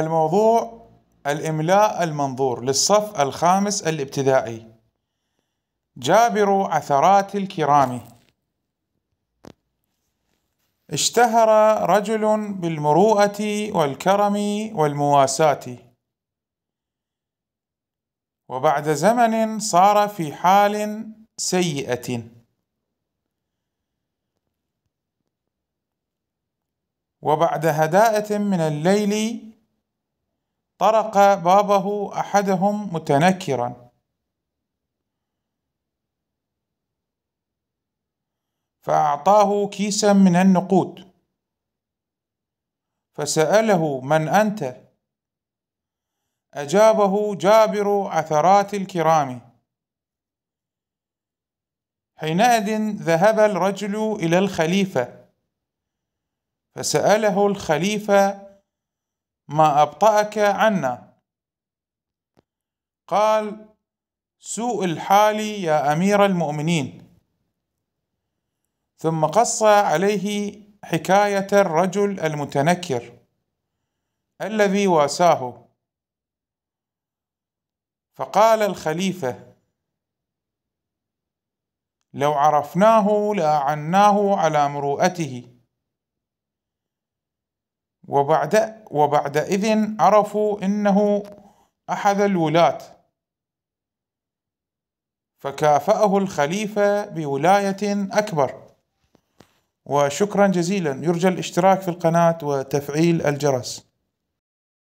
الموضوع الإملاء المنظور للصف الخامس الابتدائي جابر عثرات الكرام اشتهر رجل بالمروءة والكرم والمواساة وبعد زمن صار في حال سيئة وبعد هداءة من الليل طرق بابه احدهم متنكرا فاعطاه كيسا من النقود فساله من انت اجابه جابر عثرات الكرام حينئذ ذهب الرجل الى الخليفه فساله الخليفه ما أبطأك عنا قال سوء الحال يا أمير المؤمنين ثم قص عليه حكاية الرجل المتنكر الذي واساه فقال الخليفة لو عرفناه لأعناه على مروءته وبعد وبعدئذ عرفوا إنه أحد الولاة فكافأه الخليفة بولاية أكبر وشكرا جزيلا يرجى الاشتراك في القناة وتفعيل الجرس